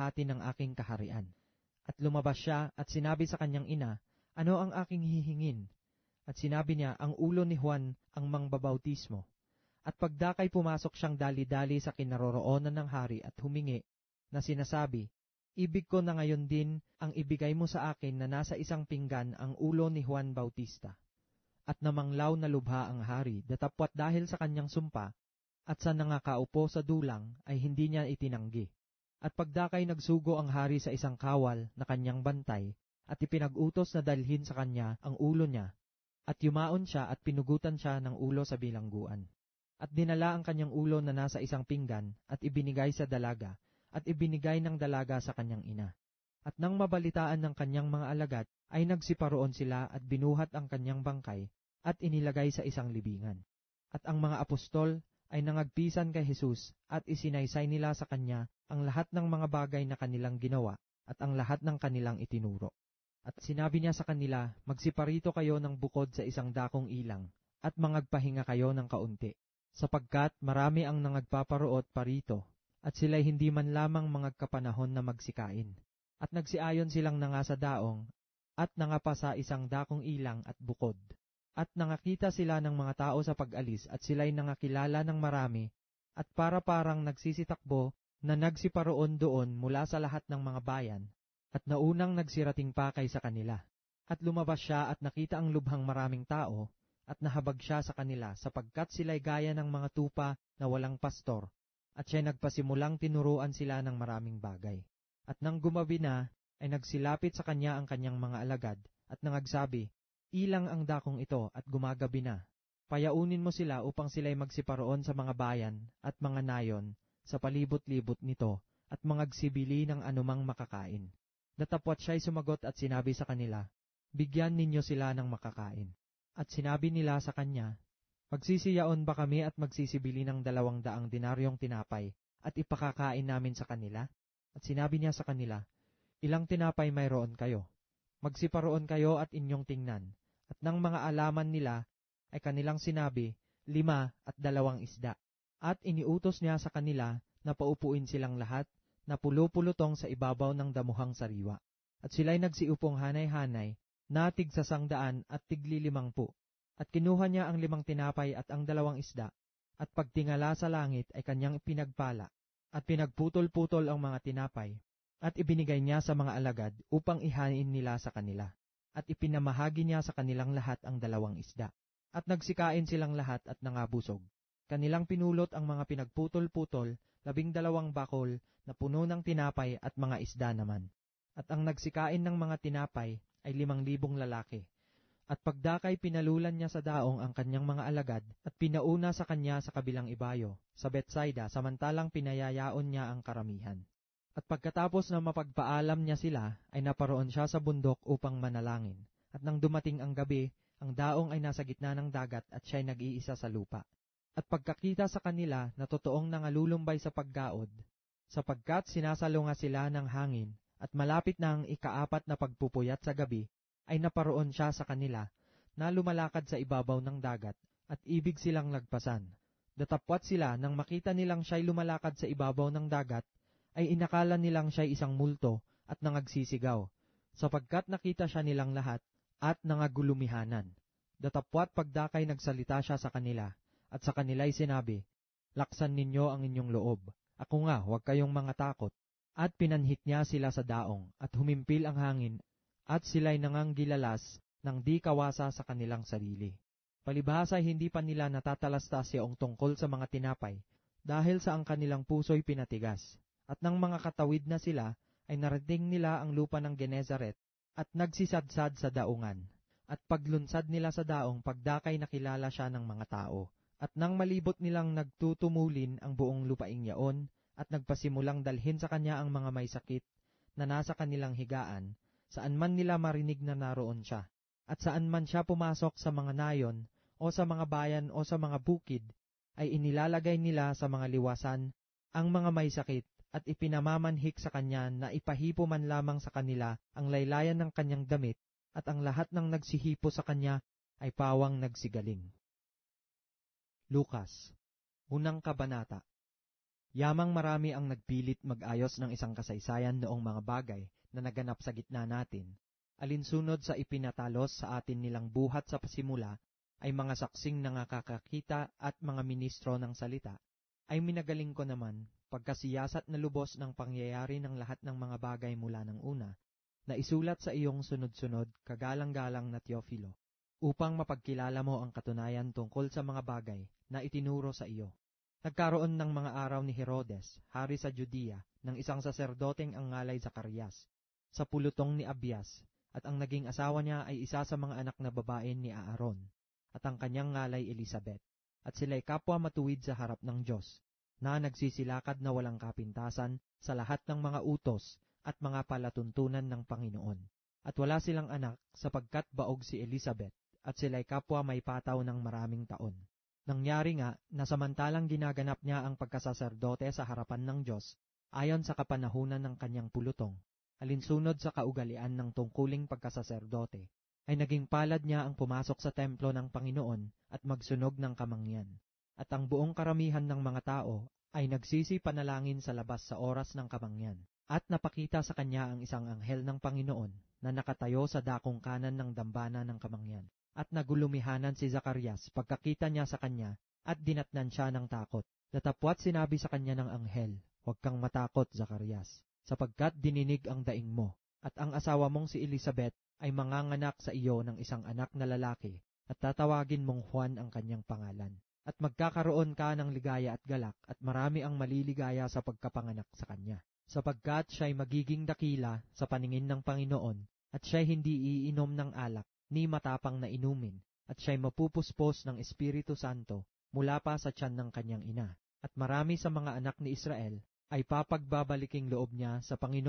hati ng aking kaharian. At lumabas siya at sinabi sa kanyang ina, Ano ang aking hihingin? At sinabi niya, ang ulo ni Juan ang mangbabautismo. At pagdakay pumasok siyang dali-dali sa kinaroroonan ng hari at humingi, na sinasabi, Ibig ko na ngayon din ang ibigay mo sa akin na nasa isang pinggan ang ulo ni Juan Bautista. At namanglaw na lubha ang hari, datapwat dahil sa kanyang sumpa, at sa nangakaupo sa dulang ay hindi niya itinanggi. At pagdakay nagsugo ang hari sa isang kawal na kanyang bantay, at ipinag-utos na dalhin sa kanya ang ulo niya, at yumaon siya at pinugutan siya ng ulo sa bilangguan. At dinala ang kanyang ulo na nasa isang pinggan, at ibinigay sa dalaga, at ibinigay ng dalaga sa kanyang ina. At nang mabalitaan ng kanyang mga alagat, ay nagsiparoon sila at binuhat ang kanyang bangkay, at inilagay sa isang libingan. At ang mga apostol ay nangagpisan kay Jesus at isinaysay nila sa kanya ang lahat ng mga bagay na kanilang ginawa at ang lahat ng kanilang itinuro. At sinabi niya sa kanila, magsiparito kayo ng bukod sa isang dakong ilang at mangagpahinga kayo ng kaunti, sapagkat marami ang nangagpaparuot parito at sila'y hindi man lamang mangagkapanahon na magsikain. At nagsiayon silang nanga sa daong at nangapa sa isang dakong ilang at bukod. At nangakita sila ng mga tao sa pag-alis at sila'y nangakilala ng marami, at para-parang nagsisitakbo na nagsiparoon doon mula sa lahat ng mga bayan, at naunang nagsirating pa sa kanila. At lumabas siya at nakita ang lubhang maraming tao, at nahabag siya sa kanila sapagkat sila'y gaya ng mga tupa na walang pastor, at siya nagpasimulang tinuruan sila ng maraming bagay. At nang gumabi na, ay nagsilapit sa kanya ang kanyang mga alagad, at nangagsabi, Ilang ang dakong ito at gumagabi na. Payaunin mo sila upang sila'y magsiparoon sa mga bayan at mga nayon sa palibot-libot nito at mangagsibili ng anumang makakain. Natapwat siya'y sumagot at sinabi sa kanila, Bigyan ninyo sila ng makakain. At sinabi nila sa kanya, Magsisiyaon ba kami at magsisibili ng dalawang daang dinaryong tinapay at ipakakain namin sa kanila? At sinabi niya sa kanila, Ilang tinapay mayroon kayo? Magsiparoon kayo at inyong tingnan, at nang mga alaman nila, ay kanilang sinabi, lima at dalawang isda. At iniutos niya sa kanila na paupuin silang lahat na pulupulutong sa ibabaw ng damuhang sariwa. At sila'y nagsiupong hanay-hanay, natig sa sangdaan at tiglilimang po. At kinuha niya ang limang tinapay at ang dalawang isda, at pagtingala sa langit ay kanyang pinagpala, at pinagputol-putol ang mga tinapay, at ibinigay niya sa mga alagad upang ihain nila sa kanila at ipinamahagi niya sa kanilang lahat ang dalawang isda. At nagsikain silang lahat at nangabusog. Kanilang pinulot ang mga pinagputol-putol, labing dalawang bakol, na puno ng tinapay at mga isda naman. At ang nagsikain ng mga tinapay ay limang libong lalaki. At pagdakay pinalulan niya sa daong ang kanyang mga alagad at pinauna sa kanya sa kabilang ibayo, sa Betsaida samantalang pinayayaon niya ang karamihan. At pagkatapos na mapagpaalam niya sila, ay naparoon siya sa bundok upang manalangin. At nang dumating ang gabi, ang daong ay nasa gitna ng dagat at siya ay nag-iisa sa lupa. At pagkakita sa kanila na totoong nangalulumbay sa paggaod, sapagkat sinasalunga sila ng hangin, at malapit na ang ikaapat na pagpupuyat sa gabi, ay naparoon siya sa kanila, na lumalakad sa ibabaw ng dagat, at ibig silang lagpasan. Datapwat sila nang makita nilang siya'y lumalakad sa ibabaw ng dagat, ay inakala nilang siya'y isang multo at nangagsisigaw, sapagkat nakita siya nilang lahat at nangagulumihanan. Datapwat pagdakay nagsalita siya sa kanila, at sa kanila'y sinabi, Laksan ninyo ang inyong loob, ako nga huwag kayong mga takot. At pinanhit niya sila sa daong, at humimpil ang hangin, at sila'y nanganggilalas nang di kawasa sa kanilang sarili. Palibhasa hindi pa nila natatalastas yaong tungkol sa mga tinapay, dahil sa ang kanilang puso'y pinatigas. At nang mga katawid na sila, ay narating nila ang lupa ng Genezaret, at nagsisadsad sa daungan. At paglunsad nila sa daong pagdakay nakilala siya ng mga tao. At nang malibot nilang nagtutumulin ang buong lupaing yaon, at nagpasimulang dalhin sa kanya ang mga may sakit, na nasa kanilang higaan, saan man nila marinig na naroon siya, at saan man siya pumasok sa mga nayon, o sa mga bayan o sa mga bukid, ay inilalagay nila sa mga liwasan ang mga may sakit at ipinamamanhik sa kanya na ipahipo man lamang sa kanila ang laylayan ng kanyang damit at ang lahat ng nagsihipo sa kanya ay pawang nagsigaling. Lukas, unang kabanata. Yamang marami ang nagpilit mag-ayos ng isang kasaysayan noong mga bagay na naganap sa gitna natin, alinsunod sa ipinatalos sa atin nilang buhat sa pasimula ay mga saksing nangakakakita at mga ministro ng salita, ay minagaling ko naman pagkasiyasat na lubos ng pangyayari ng lahat ng mga bagay mula ng una, na isulat sa iyong sunod-sunod kagalang-galang na Teofilo, upang mapagkilala mo ang katunayan tungkol sa mga bagay na itinuro sa iyo. Nagkaroon ng mga araw ni Herodes, hari sa Judea, ng isang saserdoteng ang ngalay Zacarias, sa pulutong ni Abias, at ang naging asawa niya ay isa sa mga anak na babae ni Aaron, at ang kanyang ngalay Elizabeth, at sila'y kapwa matuwid sa harap ng Diyos na nagsisilakad na walang kapintasan sa lahat ng mga utos at mga palatuntunan ng Panginoon. At wala silang anak sapagkat baog si Elizabeth at sila'y kapwa may pataw ng maraming taon. Nangyari nga na samantalang ginaganap niya ang pagkasaserdote sa harapan ng Diyos, ayon sa kapanahunan ng kanyang pulutong, alinsunod sa kaugalian ng tungkuling pagkasaserdote, ay naging palad niya ang pumasok sa templo ng Panginoon at magsunog ng kamangyan at ang buong karamihan ng mga tao ay nagsisi panalangin sa labas sa oras ng kamangyan. At napakita sa kanya ang isang anghel ng Panginoon na nakatayo sa dakong kanan ng dambana ng kamangyan. At nagulumihanan si Zacarias pagkakita niya sa kanya at dinatnan siya ng takot. Natapwat sinabi sa kanya ng anghel, Huwag kang matakot, Zacarias, sapagkat dininig ang daing mo, at ang asawa mong si Elizabeth ay manganganak sa iyo ng isang anak na lalaki, at tatawagin mong Juan ang kanyang pangalan at magkakaroon ka ng ligaya at galak at marami ang maliligaya sa pagkapanganak sa Kanya. Sapagkat siya'y magiging dakila sa paningin ng Panginoon at siya'y hindi iinom ng alak ni matapang na inumin at siya'y mapupuspos ng Espiritu Santo mula pa sa tiyan ng kanyang ina. At marami sa mga anak ni Israel ay papagbabaliking loob niya sa Panginoon